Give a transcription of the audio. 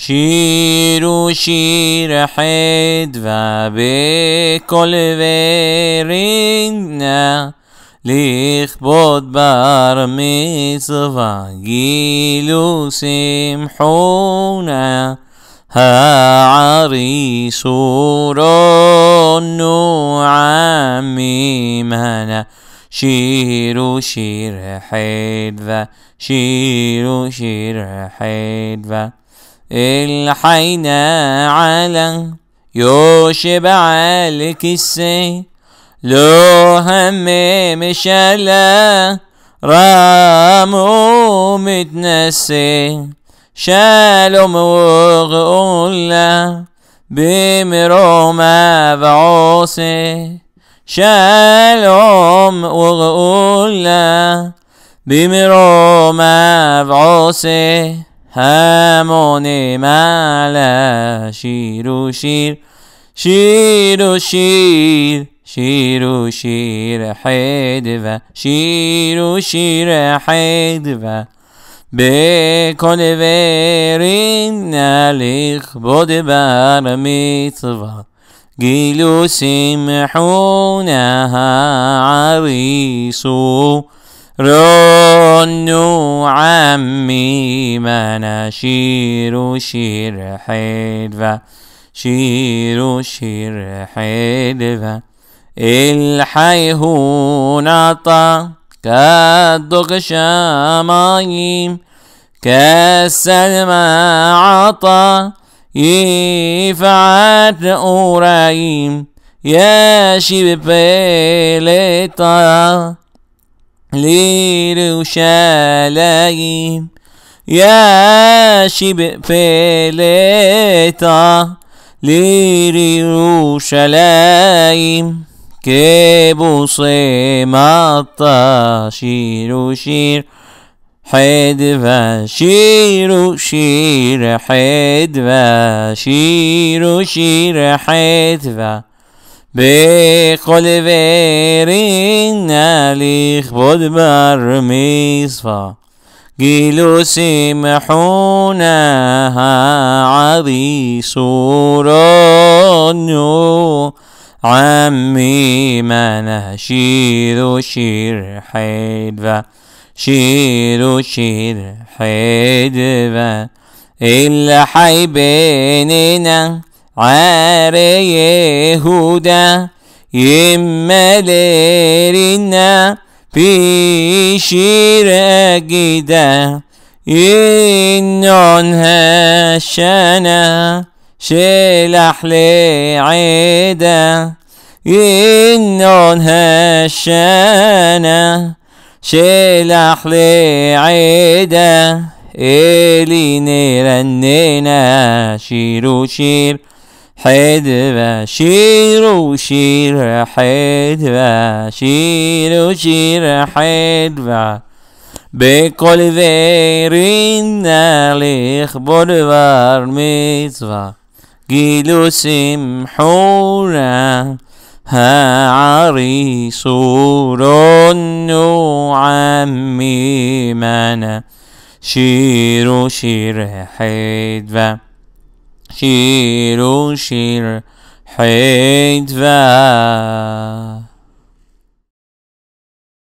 שירו שיר החדווה בכל ורנה, לכבוד בר מצווה גילו שמחונה, העריס ורונו עמימנה. שירו שיר חדווה, שירו שיר חדווה. الحينا على يوشب عليك السي لو هم مشالا رامو متنسي شالوم وغولا بمرو ما بعوسي شالوم وغولا بمرو ما بعوسي همون مالا شیر و شیر شیر و شیر شیر و شیر حید و شیر و شیر حید و بکن ورین نلیخ بود بار ميتوا جيلو سمحونها عريسو رنوا عمي مناشير شير حلفة شير شير حلفة نطا كالدق شمايم كالسلمى عطا يفعت أوريم يا شبيلتا ليرشاليم يا شِبْ فِلَيْتَا ليرشاليم كبوصي مطا شيرو شير حدفا شيرو شير حدفا شيرو شير حدفا בכל עברנה לכבוד בר מצווה, גילו שמחונה עריסורנו. عمي שירו שיר חדווה שירו שיר חדווה حدوة חי בנינה عار يهودا يملرنا pişiregide innon heşene şelahli ide innon heşene şelahli ide elini rennine şiru şir حدبة شير وشير حدبة شير وشير حدبة بكل ذيرنا ليخبر بار ميزبا جيلو سمحونا ها عريسور عمي منا شير وشير حدبة שיר ושיר חדווה